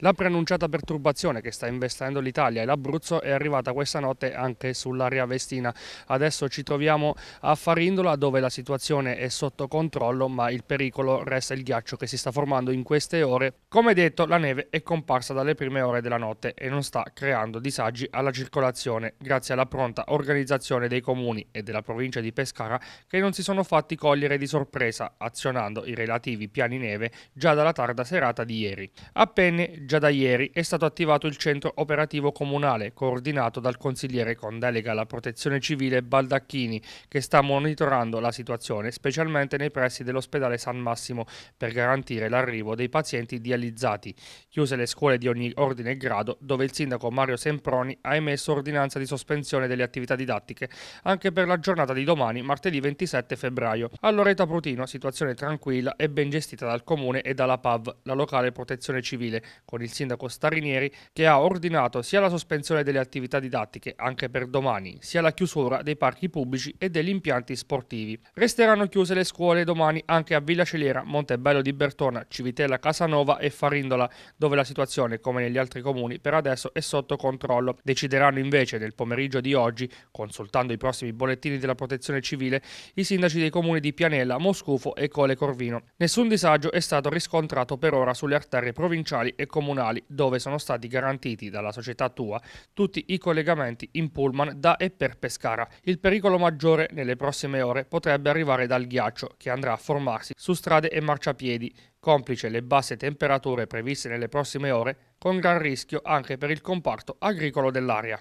La preannunciata perturbazione che sta investendo l'Italia e l'Abruzzo è arrivata questa notte anche sull'area vestina. Adesso ci troviamo a Farindola dove la situazione è sotto controllo ma il pericolo resta il ghiaccio che si sta formando in queste ore. Come detto la neve è comparsa dalle prime ore della notte e non sta creando disagi alla circolazione grazie alla pronta organizzazione dei comuni e della provincia di Pescara che non si sono fatti cogliere di sorpresa azionando i relativi piani neve già dalla tarda serata di ieri. Appena già da ieri è stato attivato il centro operativo comunale, coordinato dal consigliere con delega alla protezione civile Baldacchini, che sta monitorando la situazione, specialmente nei pressi dell'ospedale San Massimo, per garantire l'arrivo dei pazienti dializzati. Chiuse le scuole di ogni ordine e grado, dove il sindaco Mario Semproni ha emesso ordinanza di sospensione delle attività didattiche, anche per la giornata di domani, martedì 27 febbraio. All'Oreta Prutino, situazione tranquilla e ben gestita dal comune e dalla PAV, la locale protezione civile, con con il sindaco Starinieri che ha ordinato sia la sospensione delle attività didattiche anche per domani, sia la chiusura dei parchi pubblici e degli impianti sportivi. Resteranno chiuse le scuole domani anche a Villa Celiera, Montebello di Bertona, Civitella Casanova e Farindola, dove la situazione, come negli altri comuni, per adesso è sotto controllo. Decideranno invece nel pomeriggio di oggi, consultando i prossimi bollettini della protezione civile, i sindaci dei comuni di Pianella, Moscufo e Cole Corvino. Nessun disagio è stato riscontrato per ora sulle arterie provinciali e comunali comunali dove sono stati garantiti dalla società Tua tutti i collegamenti in pullman da e per Pescara. Il pericolo maggiore nelle prossime ore potrebbe arrivare dal ghiaccio che andrà a formarsi su strade e marciapiedi complice le basse temperature previste nelle prossime ore, con gran rischio anche per il comparto agricolo dell'area.